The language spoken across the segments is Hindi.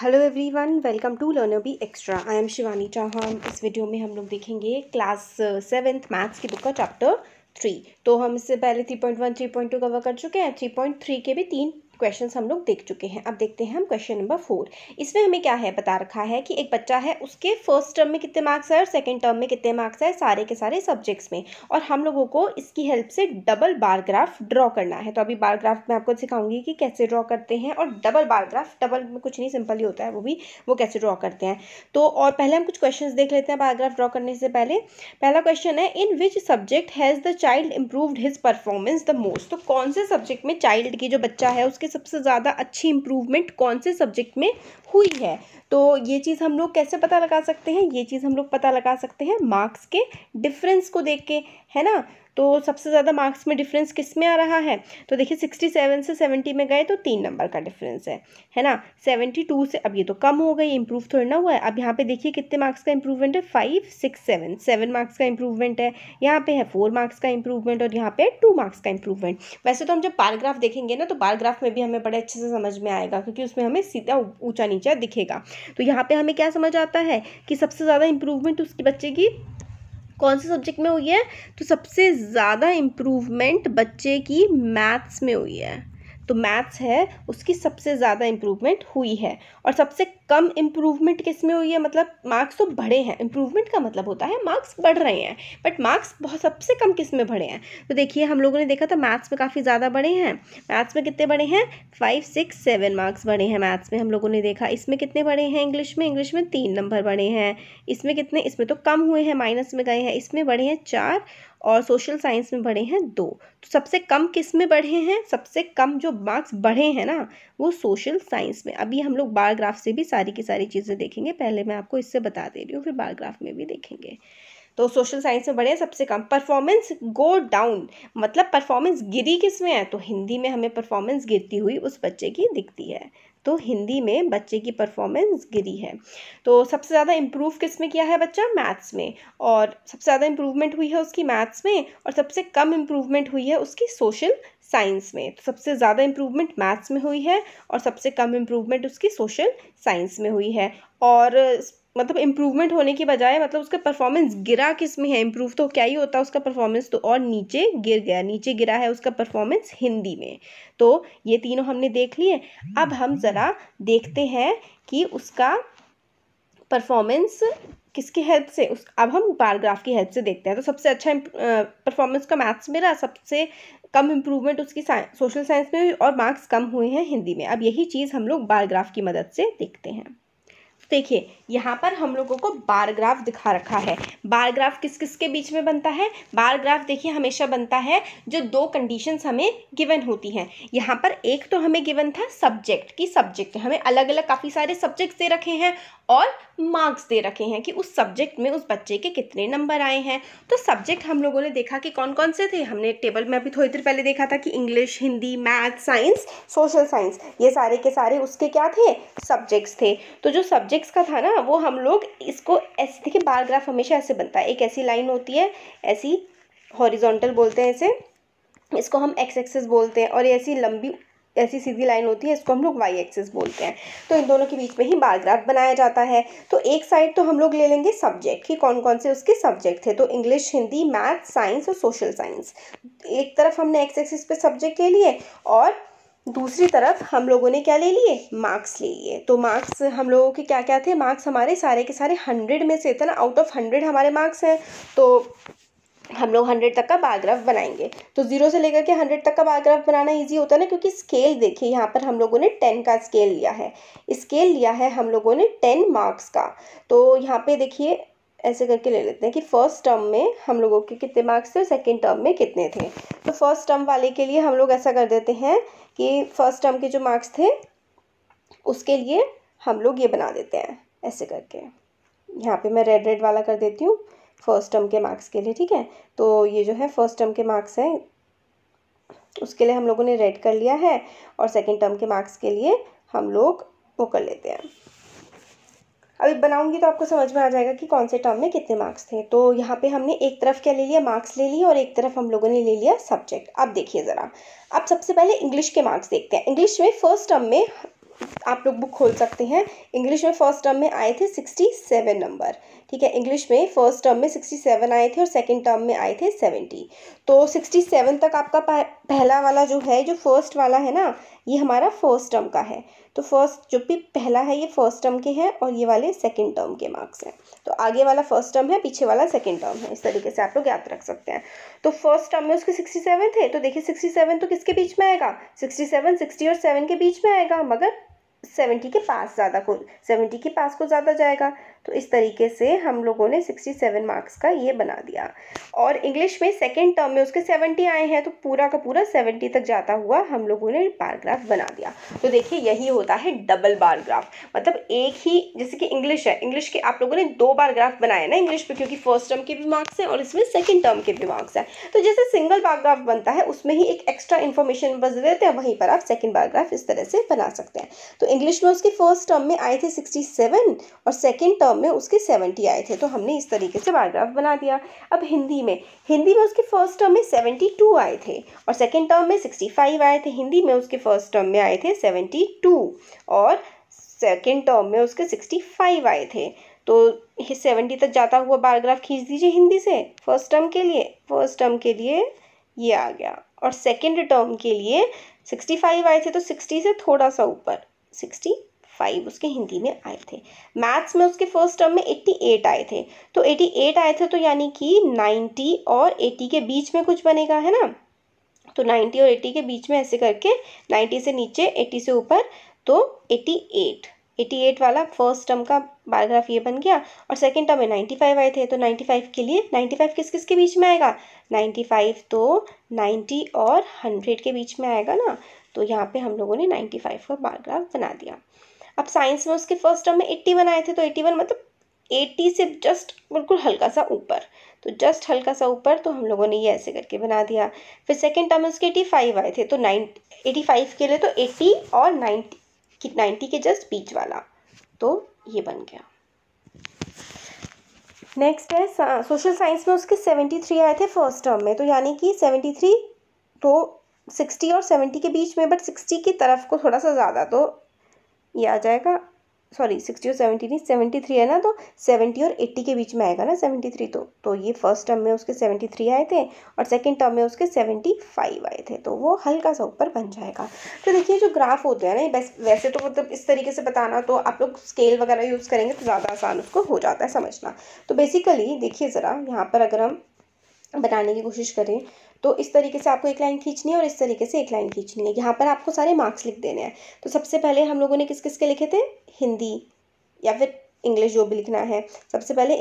hello everyone welcome to learner B extra I am Shivani Chauhan इस वीडियो में हम लोग देखेंगे क्लास सेवेंथ मैथ्स की बुक का चैप्टर थ्री तो हम इससे पहले three point one three point two cover कर चुके हैं थ्री पॉइंट थ्री के भी तीन क्वेश्चन हम लोग देख चुके हैं अब देखते हैं हम क्वेश्चन नंबर फोर इसमें हमें क्या है बता रखा है कि एक बच्चा है उसके फर्स्ट टर्म में कितने मार्क्स है और सेकेंड टर्म में कितने मार्क्स है सारे के सारे सब्जेक्ट्स में और हम लोगों को इसकी हेल्प से डबल बारग्राफ ड्रॉ करना है तो अभी बारग्राफ मैं आपको सिखाऊंगी कि कैसे ड्रॉ करते हैं और डबल बारग्राफ डबल में कुछ नहीं सिंपल ही होता है वो भी वो कैसे ड्रॉ करते हैं तो और पहले हम कुछ क्वेश्चन देख लेते हैं बारग्राफ ड्रॉ करने से पहले पहला क्वेश्चन है in which subject has the child improved his performance the most तो कौन से सब्जेक्ट में चाइल्ड की जो बच्चा है उसके आपके सबसे ज़्यादा अच्छी इम्प्रूवमेंट कौन से सब्जेक्ट में हुई है तो ये चीज़ हम लोग कैसे पता लगा सकते हैं ये चीज़ हम लोग पता लगा सकते हैं मार्क्स के डिफरेंस को देख के है ना तो सबसे ज़्यादा मार्क्स में डिफरेंस किस में आ रहा है तो देखिए सिक्सटी सेवन से सेवेंटी में गए तो तीन नंबर का डिफरेंस है है ना सेवेंटी टू से अब ये तो कम हो गई इंप्रूव थोड़ी ना हुआ है अब यहाँ पे देखिए कितने मार्क्स का इंप्रूवमेंट है five six seven seven marks का इंप्रूवमेंट है यहाँ पे है फोर मार्क्स का इंप्रूवमेंट और यहाँ पे टू मार्क्स का इंप्रूवमेंट वैसे तो हम जब पैराग्राफ देखेंगे ना तो पैराग्राफ में भी हमें बड़े अच्छे से समझ में आएगा क्योंकि उसमें हमें सीधा ऊँचा नीचा दिखेगा तो यहाँ पर हमें क्या समझ आता है कि सबसे ज़्यादा इंप्रूवमेंट उसके बच्चे की कौन से सब्जेक्ट में हुई है तो सबसे ज़्यादा इम्प्रूवमेंट बच्चे की मैथ्स में हुई है तो मैथ्स है उसकी सबसे ज़्यादा इम्प्रूवमेंट हुई है और सबसे कम इम्प्रूवमेंट किस में हुई है मतलब मार्क्स तो बढ़े हैं इम्प्रूवमेंट का मतलब होता है मार्क्स बढ़ रहे हैं बट मार्क्स बहुत सबसे कम किस में बढ़े हैं तो देखिए हम लोगों ने देखा था मैथ्स में काफ़ी ज़्यादा बढ़े हैं मैथ्स में कितने बढ़े हैं फाइव सिक्स सेवन मार्क्स बढ़े हैं मैथ्स में हम लोगों ने देखा इसमें कितने बढ़े हैं इंग्लिश में इंग्लिश में तीन नंबर बढ़े हैं इसमें कितने इसमें तो कम हुए हैं माइनस में गए हैं इसमें बढ़े हैं चार और सोशल साइंस में बढ़े हैं दो तो सबसे कम किस में बढ़े हैं सबसे कम जो मार्क्स बढ़े हैं ना वो सोशल साइंस में अभी हम लोग बायोग्राफ से भी सारी की सारी चीज़ें देखेंगे पहले मैं आपको इससे बता दे रही हूँ फिर बायोग्राफ में भी देखेंगे तो सोशल साइंस में बढ़े सबसे कम परफॉर्मेंस गो डाउन मतलब परफॉर्मेंस गिरी किस में है तो हिंदी में हमें परफॉर्मेंस गिरती हुई उस बच्चे की दिखती है तो हिंदी में बच्चे की परफॉर्मेंस गिरी है तो सबसे ज़्यादा इम्प्रूव किस में किया है बच्चा मैथ्स में और सबसे ज़्यादा इम्प्रूवमेंट हुई है उसकी मैथ्स में और सबसे कम इम्प्रूवमेंट हुई है उसकी सोशल साइंस में तो सबसे ज़्यादा इम्प्रूवमेंट मैथ्स में हुई है और सबसे कम इम्प्रूवमेंट उसकी सोशल साइंस में हुई है और मतलब इम्प्रूवमेंट होने की बजाय मतलब उसका परफॉर्मेंस गिरा किस में है इम्प्रूव तो क्या ही होता है उसका परफॉर्मेंस तो और नीचे गिर गया नीचे गिरा है उसका परफॉर्मेंस हिंदी में तो ये तीनों हमने देख लिए अब हम ज़रा देखते हैं कि उसका परफॉर्मेंस किसके हेल्प से उस अब हम पैराग्राफ की हेल्प से देखते हैं तो सबसे अच्छा परफॉर्मेंस का मैथ्स में रहा सबसे कम इम्प्रूवमेंट उसकी सोशल साइंस में और मार्क्स कम हुए हैं हिंदी में अब यही चीज़ हम लोग बायोग्राफ की मदद से देखते हैं देखिए यहाँ पर हम लोगों को बार ग्राफ दिखा रखा है बार ग्राफ किस किस के बीच में बनता है बार ग्राफ देखिए हमेशा बनता है जो दो कंडीशंस हमें गिवन होती हैं यहाँ पर एक तो हमें गिवन था सब्जेक्ट की सब्जेक्ट हमें अलग अलग काफ़ी सारे सब्जेक्ट्स दे रखे हैं और मार्क्स दे रखे हैं कि उस सब्जेक्ट में उस बच्चे के कितने नंबर आए हैं तो सब्जेक्ट हम लोगों ने देखा कि कौन कौन से थे हमने टेबल में अभी थोड़ी देर पहले देखा था कि English Hindi math science social science ये सारे के सारे उसके क्या थे सब्जेक्ट्स थे तो जो सब्जेक्ट मैथमेटिक्स का था ना वो हम लोग इसको ऐसे देखिए बार ग्राफ हमेशा ऐसे बनता है एक ऐसी लाइन होती है ऐसी हॉरिजॉन्टल बोलते हैं इसे इसको हम एक्स एक्सेस बोलते हैं और ऐसी लंबी ऐसी सीधी लाइन होती है इसको हम लोग वाई एक्सेस बोलते हैं तो इन दोनों के बीच में ही बार ग्राफ बनाया जाता है तो एक साइड तो हम लोग ले लेंगे सब्जेक्ट कि कौन कौन से उसके सब्जेक्ट थे तो इंग्लिश हिंदी मैथ साइंस और सोशल साइंस एक तरफ हमने एक्स एक्सेस पे सब्जेक्ट ले लिए और दूसरी तरफ हम लोगों ने क्या ले लिए मार्क्स ले लिए तो मार्क्स हम लोगों के क्या क्या थे मार्क्स हमारे सारे के सारे हंड्रेड में से थे ना आउट ऑफ हंड्रेड हमारे मार्क्स हैं तो हम लोग हंड्रेड तक का बायोग्राफ बनाएंगे तो जीरो से लेकर के हंड्रेड तक का बायोग्राफ बनाना इजी होता है ना क्योंकि स्केल देखिए यहाँ पर हम लोगों ने टेन का स्केल लिया है स्केल लिया है हम लोगों ने टेन मार्क्स का तो यहाँ पे देखिए ऐसे करके ले लेते हैं कि फर्स्ट टर्म में हम लोगों के कितने मार्क्स थे और सेकेंड टर्म में कितने थे तो फर्स्ट टर्म वाले के लिए हम लोग ऐसा कर देते हैं कि फर्स्ट टर्म के जो मार्क्स थे उसके लिए हम लोग ये बना देते हैं ऐसे करके यहाँ पे मैं रेड रेड वाला कर देती हूँ फर्स्ट टर्म के मार्क्स के लिए ठीक है तो ये जो है फर्स्ट टर्म के मार्क्स हैं उसके लिए हम लोगों ने रेड कर लिया है और सेकेंड टर्म के मार्क्स के लिए हम लोग वो कर लेते हैं अभी बनाऊंगी तो आपको समझ में आ जाएगा कि कौन से टर्म में कितने मार्क्स थे तो यहाँ पे हमने एक तरफ क्या ले लिया मार्क्स ले लिए और एक तरफ हम लोगों ने ले लिया सब्जेक्ट अब देखिए ज़रा अब सबसे पहले इंग्लिश के मार्क्स देखते हैं इंग्लिश में फर्स्ट टर्म में आप लोग बुक खोल सकते हैं इंग्लिश में फर्स्ट टर्म में आए थे सिक्सटी सेवन नंबर ठीक है इंग्लिश में फर्स्ट टर्म में सिक्सटी सेवन आए थे और सेकेंड टर्म में आए थे सेवेंटी तो सिक्सटी सेवन तक आपका पहला वाला जो है जो फर्स्ट वाला है ना ये हमारा फर्स्ट टर्म का है तो फर्स्ट जो भी पहला है ये फर्स्ट टर्म के हैं और ये वाले सेकेंड टर्म के मार्क्स हैं तो आगे वाला फर्स्ट टर्म है पीछे वाला सेकेंड टर्म है इस तरीके से आप लोग याद रख सकते हैं तो फर्स्ट टर्म में उसके सिक्सटी सेवन थे तो देखिए सिक्सटी सेवन तो किसके बीच में आएगा सिक्सटी सेवन सिक्सटी और सेवन के बीच में आएगा मगर सेवेंटी के पास ज़्यादा को सेवेंटी के पास को ज़्यादा जाएगा तो इस तरीके से हम लोगों ने सिक्सटी सेवन मार्क्स का ये बना दिया और इंग्लिश में सेकेंड टर्म में उसके सेवेंटी आए हैं तो पूरा का पूरा सेवेंटी तक जाता हुआ हम लोगों ने बारग्राफ बना दिया तो देखिए यही होता है डबल बारग्राफ मतलब एक ही जैसे कि इंग्लिश है इंग्लिश के आप लोगों ने दो बारग्राफ बनाया ना इंग्लिश में क्योंकि फर्स्ट टर्म के भी मार्क्स हैं और इसमें सेकेंड टर्म के भी मार्क्स हैं तो जैसे सिंगल बारग्राफ बनता है उसमें ही एक एक्स्ट्रा इन्फॉर्मेशन बज देते हैं वहीं पर आप सेकेंड बारग्राफ इस तरह से बना सकते हैं तो इंग्लिश में उसके फर्स्ट टर्म में आए थे सिक्सटी और सेकेंड टर्म टर्म में उसके सेवेंटी आए थे तो हमने इस तरीके से बायोग्राफ बना दिया अब हिंदी में हिंदी में उसके फर्स्ट टर्म में सेवेंटी टू आए थे और सेकेंड टर्म में सिक्सटी फाइव आए थे हिंदी में उसके फर्स्ट टर्म में आए थे सेवेंटी टू और सेकेंड टर्म में उसके सिक्सटी फाइव आए थे तो सेवेंटी तक जाता हुआ बायोग्राफ खींच दीजिए हिंदी से फर्स्ट टर्म के लिए फर्स्ट टर्म के लिए ये आ गया और सेकेंड टर्म के लिए सिक्सटी फाइव आए थे तो सिक्सटी से थोड़ा सा ऊपर सिक्सटी फाइव उसके हिंदी में आए थे मैथ्स में उसके फर्स्ट टर्म में एट्टी एट आए थे तो एट्टी एट आए थे तो यानी कि नाइन्टी और एटी के बीच में कुछ बनेगा है ना तो नाइन्टी और एटी के बीच में ऐसे करके नाइन्टी से नीचे एटी से ऊपर तो एटी एट एटी एट वाला फर्स्ट टर्म का बायोग्राफ ये बन गया और सेकेंड टर्म में नाइन्टी फाइव आए थे तो नाइन्टी फाइव के लिए नाइन्टी फाइव किस किस के बीच में आएगा नाइन्टी फाइव तो नाइन्टी और हंड्रेड के बीच में आएगा ना तो यहाँ पे हम लोगों ने नाइन्टी फाइव का बायोग्राफ बना दिया अब साइंस में उसके फर्स्ट टर्म में एट्टी वन आए थे तो एट्टी वन मतलब एट्टी से जस्ट बिल्कुल हल्का सा ऊपर तो जस्ट हल्का सा ऊपर तो हम लोगों ने ये ऐसे करके बना दिया फिर सेकेंड टर्म में उसके एटी फाइव आए थे तो नाइन एटी फाइव के लिए तो एट्टी और नाइन्टी नाइन्टी के जस्ट बीच वाला तो ये बन गया नेक्स्ट है सोशल साइंस में उसके सेवेंटी थ्री आए थे फर्स्ट टर्म में तो यानी कि सेवेंटी थ्री तो सिक्सटी और सेवेंटी के बीच में बट सिक्सटी की तरफ को थोड़ा सा ज़्यादा तो ये आ जाएगा सॉरी सिक्सटी और सेवेंटी नहीं सेवेंटी थ्री है ना तो सेवेंटी और एट्टी के बीच में आएगा ना सेवेंटी थ्री तो तो ये फर्स्ट टर्म में उसके सेवेंटी थ्री आए थे और सेकंड टर्म में उसके सेवेंटी फाइव आए थे तो वो हल्का सा ऊपर बन जाएगा तो देखिए जो ग्राफ होते हैं ना वैसे तो मतलब इस तरीके से बताना तो आप लोग स्केल वगैरह यूज़ करेंगे तो ज़्यादा आसान उसको हो जाता है समझना तो बेसिकली देखिए ज़रा यहाँ पर अगर हम बनाने की कोशिश करें तो इस तरीके से आपको एक लाइन खींचनी है और इस तरीके से एक लाइन खींचनी है यहाँ पर आपको सारे मार्क्स लिख देने हैं तो सबसे पहले हम लोगों ने किस किस के लिखे थे हिंदी या फिर इंग्लिश जो भी लिखना है सबसे पहले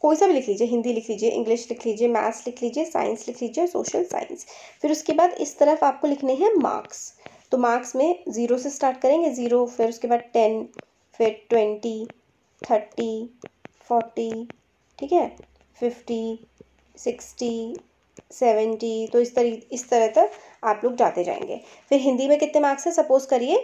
कोई सा भी लिख लीजिए हिंदी लिख लीजिए इंग्लिश लिख लीजिए मैथ्स लिख लीजिए साइंस लिख लीजिए सोशल साइंस फिर उसके बाद इस तरफ आपको लिखने हैं मार्क्स तो मार्क्स में ज़ीरो से स्टार्ट करेंगे ज़ीरो फिर उसके बाद टेन फिर ट्वेंटी थर्टी फोर्टी ठीक है फिफ्टी सिक्सटी सेवेंटी तो इस तरी इस तरह तक आप लोग जाते जाएंगे फिर हिंदी में कितने मार्क्स हैं सपोज़ करिए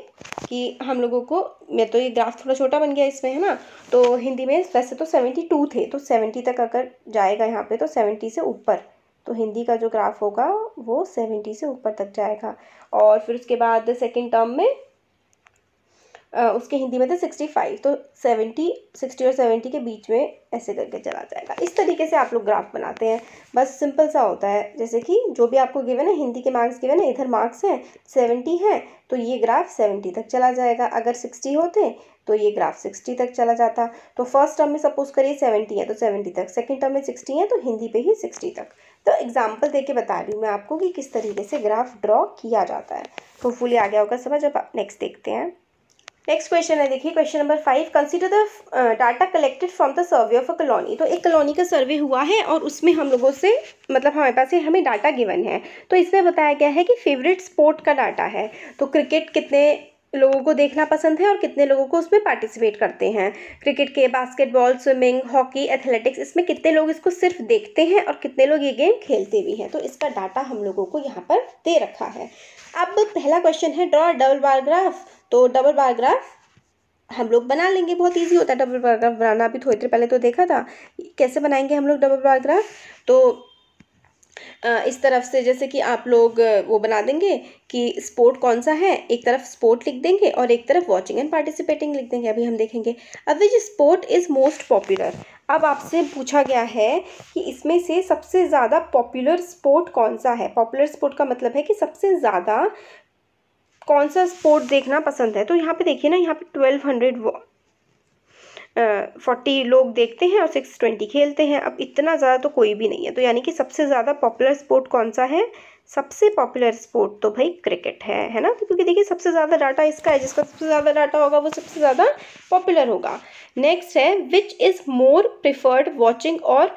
कि हम लोगों को मैं तो ये ग्राफ थोड़ा छोटा बन गया इसमें है ना तो हिंदी में वैसे तो सेवेंटी टू थे तो सेवेंटी तक अगर जाएगा यहाँ पे तो सेवेंटी से ऊपर तो हिंदी का जो ग्राफ होगा वो सेवेंटी से ऊपर तक जाएगा और फिर उसके बाद सेकेंड टर्म में उसके हिंदी में था सिक्सटी फाइव तो सेवेंटी सिक्सटी और सेवेंटी के बीच में ऐसे करके चला जाएगा इस तरीके से आप लोग ग्राफ बनाते हैं बस सिंपल सा होता है जैसे कि जो भी आपको गिवन है हिंदी के मार्क्स गिवन है इधर मार्क्स हैं सेवेंटी हैं तो ये ग्राफ सेवेंटी तक चला जाएगा अगर सिक्सटी होते तो ये ग्राफ सिक्सटी तक चला जाता तो फर्स्ट टर्म में सपोज करिए सेवेंटी है तो सेवेंटी तक सेकेंड टर्म में सिक्सटी है तो हिंदी पर ही सिक्सटी तक तो एग्जाम्पल दे के बता रही हूँ मैं आपको कि किस तरीके से ग्राफ ड्रॉ किया जाता है होपफुली तो आ गया होगा समझ अब नेक्स्ट देखते हैं नेक्स्ट क्वेश्चन है देखिए question number five consider the data collected from the survey of a colony तो एक कॉलोनी का सर्वे हुआ है और उसमें हम लोगों से मतलब हमारे पास से हमें डाटा गिवन है तो इसमें बताया गया है कि फेवरेट स्पोर्ट का डाटा है तो क्रिकेट कितने लोगों को देखना पसंद है और कितने लोगों को उसमें पार्टिसिपेट करते हैं क्रिकेट के बास्केटबॉल स्विमिंग हॉकी एथलेटिक्स इसमें कितने लोग इसको सिर्फ देखते हैं और कितने लोग ये गेम खेलते भी हैं तो इसका डाटा हम लोगों को यहाँ पर दे रखा है अब पहला क्वेश्चन है ड्रॉ डबल बार ग्राफ तो डबल पैराग्राफ हम लोग बना लेंगे बहुत इजी होता है डबल पैराग्राफ बनाना अभी थोड़ी देर पहले तो देखा था कैसे बनाएंगे हम लोग डबल पैराग्राफ तो इस तरफ से जैसे कि आप लोग वो बना देंगे कि स्पोर्ट कौन सा है एक तरफ स्पोर्ट लिख देंगे और एक तरफ वॉचिंग एंड पार्टिसिपेटिंग लिख देंगे अभी हम देखेंगे अब which sport is most popular अब आपसे पूछा गया है कि इसमें से सबसे ज़्यादा पॉपुलर स्पोर्ट कौन सा है पॉपुलर स्पोर्ट का मतलब है कि सबसे ज़्यादा कौन सा स्पोर्ट देखना पसंद है तो यहाँ पे देखिए ना यहाँ पे ट्वेल्व हंड्रेड फोर्टी लोग देखते हैं और सिक्स ट्वेंटी खेलते हैं अब इतना ज़्यादा तो कोई भी नहीं है तो यानी कि सबसे ज़्यादा पॉपुलर स्पोर्ट कौन सा है सबसे पॉपुलर स्पोर्ट तो भाई क्रिकेट है है ना तो क्योंकि देखिए सबसे ज़्यादा डाटा इसका है जिसका सबसे ज़्यादा डाटा होगा वो सबसे ज़्यादा पॉपुलर होगा नेक्स्ट है which is more preferred watching और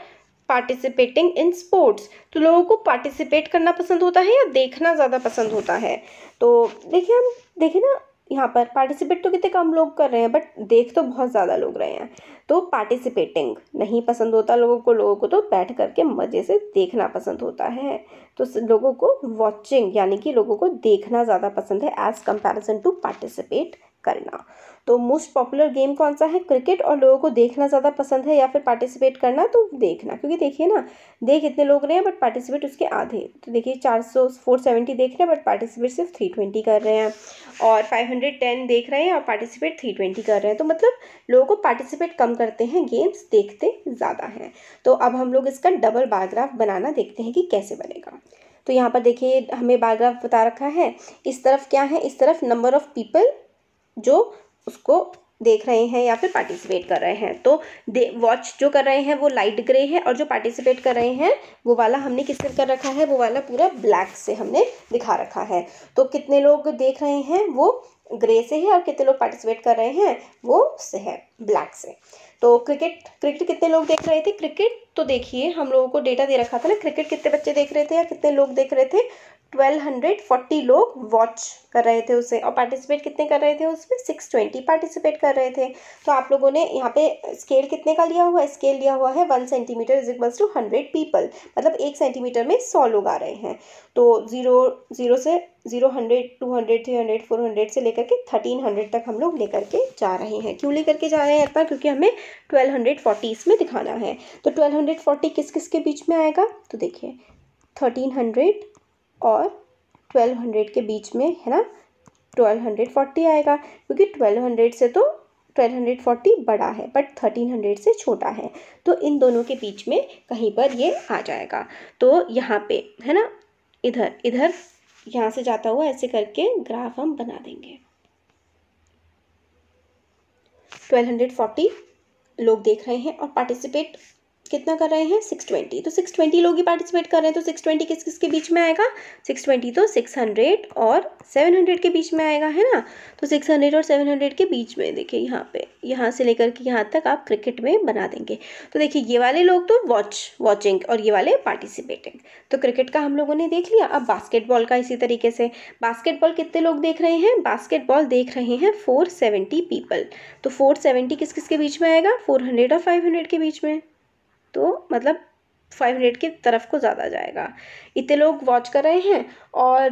पार्टिसिपेटिंग इन स्पोर्ट्स तो लोगों को पार्टिसिपेट करना पसंद होता है या देखना ज़्यादा पसंद होता है तो देखिए हम देखिए ना यहाँ पर पार्टिसिपेट तो कितने कम लोग कर रहे हैं बट देख तो बहुत ज़्यादा लोग रहे हैं तो पार्टिसिपेटिंग नहीं पसंद होता लोगों को लोगों को तो बैठ करके मज़े से देखना पसंद होता है तो लोगों को वॉचिंग यानी कि लोगों को देखना ज़्यादा पसंद है एज़ कंपेरिजन टू पार्टिसिपेट करना तो मोस्ट पॉपुलर गेम कौन सा है क्रिकेट और लोगों को देखना ज़्यादा पसंद है या फिर पार्टिसिपेट करना तो देखना क्योंकि देखिए ना देख इतने लोग रहे हैं बट पार्टिसिपेट उसके आधे तो देखिए चार सौ फोर सेवेंटी देख रहे हैं बट पार्टिसिपेट सिर्फ थ्री ट्वेंटी कर रहे हैं और फाइव हंड्रेड टेन देख रहे हैं और पार्टिसिपेट थ्री ट्वेंटी कर रहे हैं तो मतलब लोगों को पार्टिसिपेट कम करते हैं गेम्स देखते ज़्यादा हैं तो अब हम लोग इसका डबल बायोग्राफ बनाना देखते हैं कि कैसे बनेगा तो यहाँ पर देखिए हमें बायोग्राफ बता रखा है इस तरफ क्या है इस तरफ नंबर ऑफ़ पीपल जो उसको देख रहे हैं या फिर पार्टिसिपेट कर रहे हैं तो दे वॉच जो कर रहे हैं वो लाइट ग्रे है और जो पार्टिसिपेट कर रहे हैं वो वाला हमने किससे कर रखा है वो वाला पूरा ब्लैक से हमने दिखा रखा है तो कितने लोग देख रहे हैं वो ग्रे से है और कितने लोग पार्टिसिपेट कर रहे हैं वो से है ब्लैक से तो क्रिकेट क्रिकेट कितने लोग देख रहे थे क्रिकेट तो देखिए हम लोगों को डेटा दे रखा था ना क्रिकेट कितने बच्चे देख रहे थे या कितने लोग देख रहे थे 1240 लोग वॉच कर रहे थे उसे और पार्टिसिपेट कितने कर रहे थे उसमें 620 पार्टिसिपेट कर रहे थे तो आप लोगों ने यहाँ पे स्केल कितने का लिया हुआ है स्केल लिया हुआ है one centimetre is equals to hundred people मतलब एक सेंटीमीटर में सौ लोग आ रहे हैं तो ज़ीरो ज़ीरो से zero hundred two hundred three hundred four hundred से लेकर के थर्टीन हंड्रेड तक हम लोग लेकर के जा रहे हैं क्यों लेकर के जा रहे हैं अल्पा क्योंकि हमें ट्वेल्व हंड्रेड फोर्टी इसमें दिखाना है तो ट्वेल्व हंड्रेड फोर्टी किस किस के बीच में आएगा तो देखिए थर्टीन हंड्रेड और ट्वेल्व हंड्रेड के बीच में है ना ट्वेल्व हंड्रेड फोर्टी आएगा क्योंकि ट्वेल्व हंड्रेड से तो ट्वेल्व हंड्रेड फोर्टी बड़ा है बट थर्टीन हंड्रेड से छोटा है तो इन दोनों के बीच में कहीं पर ये आ जाएगा तो यहाँ पे है ना इधर इधर यहाँ से जाता हुआ ऐसे करके ग्राफ हम बना देंगे ट्वेल्व हंड्रेड फोर्टी लोग देख रहे हैं और पार्टिसिपेट कितना कर रहे हैं सिक्स ट्वेंटी तो सिक्स ट्वेंटी लोग ही पार्टिसिपेट कर रहे हैं तो सिक्स ट्वेंटी किस किस के बीच में आएगा सिक्स ट्वेंटी तो सिक्स हंड्रेड और सेवन हंड्रेड के बीच में आएगा है ना तो सिक्स हंड्रेड और सेवन हंड्रेड के बीच में देखिए यहाँ पे यहाँ से लेकर के यहाँ तक आप क्रिकेट में बना देंगे तो देखिए ये वाले लोग तो वॉच वॉचिंग और ये वाले पार्टिसिपेटिंग तो क्रिकेट का हम लोगों ने देख लिया अब बास्केटबॉल का इसी तरीके से बास्केटबॉल कितने लोग देख रहे हैं बास्केटबॉल देख रहे हैं फोर सेवेंटी पीपल तो फोर सेवेंटी किस किस के बीच में आएगा फोर हंड्रेड और फाइव हंड्रेड के बीच में तो मतलब फाइव हंड्रेड की तरफ को ज़्यादा जाएगा इतने लोग वॉच कर रहे हैं और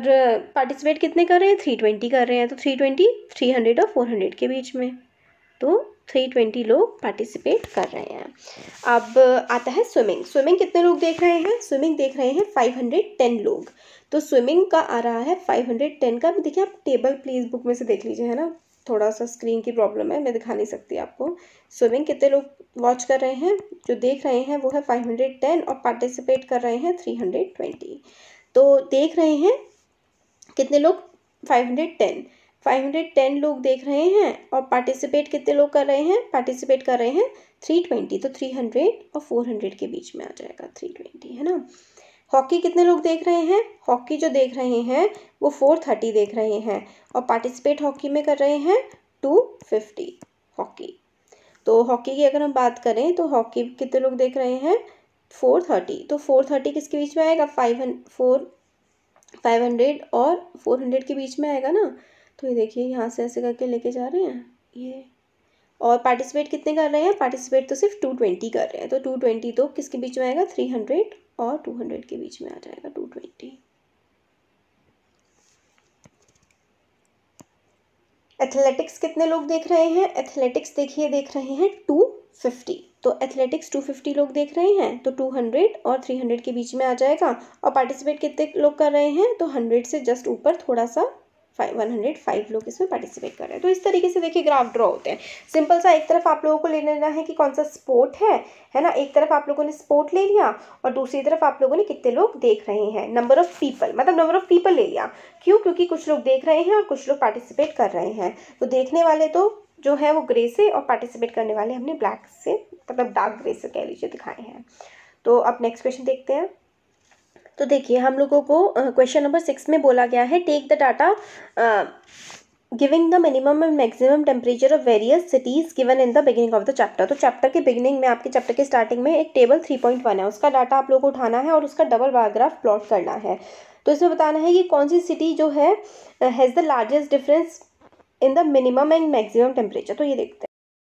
पार्टिसिपेट कितने कर रहे हैं थ्री ट्वेंटी कर रहे हैं तो थ्री ट्वेंटी थ्री हंड्रेड और फोर हंड्रेड के बीच में तो थ्री ट्वेंटी लोग पार्टिसिपेट कर रहे हैं अब आता है स्विमिंग स्विमिंग कितने लोग देख रहे हैं स्विमिंग देख रहे हैं फाइव हंड्रेड टेन लोग तो स्विमिंग का आ रहा है फाइव हंड्रेड टेन का देखिए आप टेबल प्लीज बुक में से देख लीजिए है ना थोड़ा सा स्क्रीन की प्रॉब्लम है मैं दिखा नहीं सकती आपको स्विमिंग कितने लोग वॉच कर रहे हैं जो देख रहे हैं वो है फाइव हंड्रेड टेन और पार्टिसिपेट कर रहे हैं थ्री हंड्रेड ट्वेंटी तो देख रहे हैं कितने लोग five five hundred ten hundred ten लोग देख रहे हैं और पार्टिसिपेट कितने लोग कर रहे हैं पार्टिसिपेट कर रहे हैं थ्री ट्वेंटी तो थ्री हंड्रेड और फोर हंड्रेड के बीच में आ जाएगा थ्री ट्वेंटी है ना हॉकी कितने लोग देख रहे हैं हॉकी जो देख रहे हैं वो फोर थर्टी देख रहे हैं और पार्टिसिपेट हॉकी में कर रहे हैं टू फिफ्टी हॉकी तो हॉकी की अगर हम बात करें तो हॉकी कितने लोग देख रहे हैं फोर थर्टी तो फोर थर्टी किसके बीच में आएगा फाइव हन फोर फाइव हंड्रेड और फोर हंड्रेड के बीच में आएगा ना तो ये देखिए यहाँ से ऐसे करके लेके जा रहे हैं ये और पार्टिसिपेट कितने कर रहे हैं पार्टिसिपेट तो सिर्फ टू ट्वेंटी कर रहे हैं तो टू ट्वेंटी तो किसके बीच में आएगा थ्री हंड्रेड और टू हंड्रेड के बीच में आ जाएगा टू ट्वेंटी एथलेटिक्स कितने लोग देख रहे हैं एथलेटिक्स देखिए देख रहे हैं टू फिफ्टी तो एथलेटिक्स टू फिफ्टी लोग देख रहे हैं तो टू हंड्रेड और थ्री हंड्रेड के बीच में आ जाएगा और पार्टिसिपेट कितने लोग कर रहे हैं तो हंड्रेड से जस्ट ऊपर थोड़ा सा फाइव वन हंड्रेड फाइव लोग इसमें पार्टिसिपेट कर रहे हैं तो इस तरीके से देखिए ग्राफ ड्रॉ होते हैं सिंपल सा एक तरफ आप लोगों को ले लेना है कि कौन सा स्पोर्ट है है ना एक तरफ आप लोगों ने स्पोर्ट ले लिया और दूसरी तरफ आप लोगों ने कितने लोग देख रहे हैं नंबर ऑफ पीपल मतलब नंबर ऑफ पीपल ले लिया क्यों क्योंकि कुछ लोग देख रहे हैं और कुछ लोग पार्टिसिपेट कर रहे हैं तो देखने वाले तो जो है वो ग्रे से और पार्टिसिपेट करने वाले हमने ब्लैक से मतलब डार्क ग्रे से कह लीजिए दिखाए हैं तो अब नेक्स्ट क्वेश्चन देखते हैं तो देखिए हम लोगों को क्वेश्चन नंबर सिक्स में बोला गया है take the data giving the minimum and maximum temperature of various cities given in the beginning of the chapter तो चैप्टर के बिगिनिंग में आपके चैप्टर के स्टार्टिंग में एक टेबल थ्री पॉइंट वन है उसका डाटा आप लोग को उठाना है और उसका डबल बायोग्राफ प्लॉट करना है तो इसमें बताना है कि कौन सी सिटी जो है has the largest difference in the minimum and maximum temperature तो ये देखते हैं